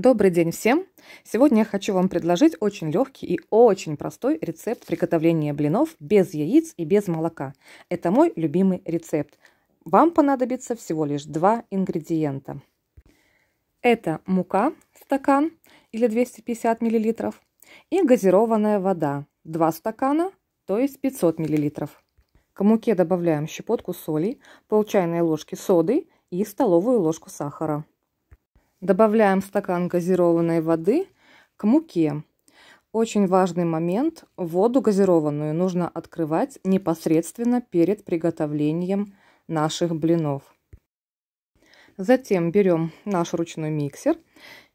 Добрый день всем! Сегодня я хочу вам предложить очень легкий и очень простой рецепт приготовления блинов без яиц и без молока. Это мой любимый рецепт. Вам понадобится всего лишь два ингредиента. Это мука, стакан или 250 мл, и газированная вода, 2 стакана, то есть 500 мл. К муке добавляем щепотку соли, пол чайной ложки соды и столовую ложку сахара. Добавляем стакан газированной воды к муке. Очень важный момент. Воду газированную нужно открывать непосредственно перед приготовлением наших блинов. Затем берем наш ручной миксер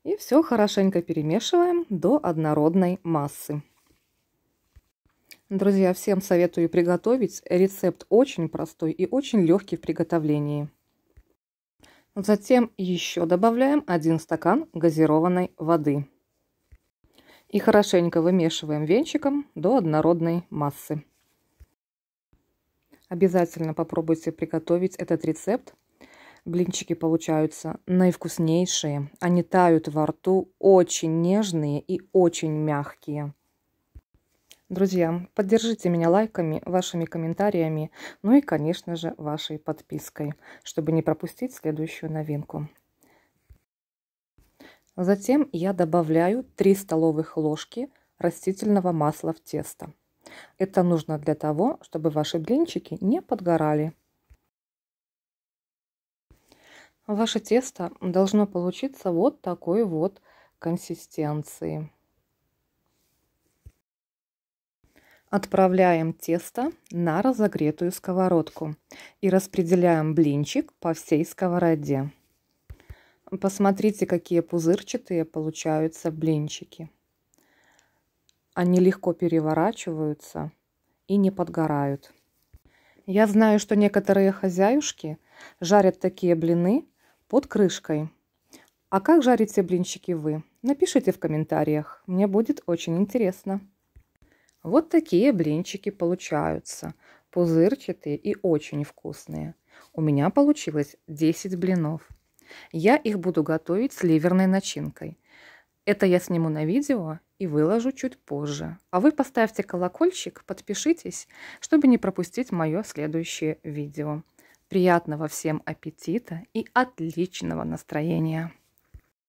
и все хорошенько перемешиваем до однородной массы. Друзья, всем советую приготовить. Рецепт очень простой и очень легкий в приготовлении. Затем еще добавляем 1 стакан газированной воды. И хорошенько вымешиваем венчиком до однородной массы. Обязательно попробуйте приготовить этот рецепт. Блинчики получаются наивкуснейшие. Они тают во рту, очень нежные и очень мягкие. Друзья, поддержите меня лайками, вашими комментариями, ну и, конечно же, вашей подпиской, чтобы не пропустить следующую новинку. Затем я добавляю 3 столовых ложки растительного масла в тесто. Это нужно для того, чтобы ваши блинчики не подгорали. Ваше тесто должно получиться вот такой вот консистенции. Отправляем тесто на разогретую сковородку и распределяем блинчик по всей сковороде. Посмотрите, какие пузырчатые получаются блинчики. Они легко переворачиваются и не подгорают. Я знаю, что некоторые хозяюшки жарят такие блины под крышкой. А как жарите блинчики вы? Напишите в комментариях, мне будет очень интересно. Вот такие блинчики получаются. Пузырчатые и очень вкусные. У меня получилось 10 блинов. Я их буду готовить с ливерной начинкой. Это я сниму на видео и выложу чуть позже. А вы поставьте колокольчик, подпишитесь, чтобы не пропустить мое следующее видео. Приятного всем аппетита и отличного настроения!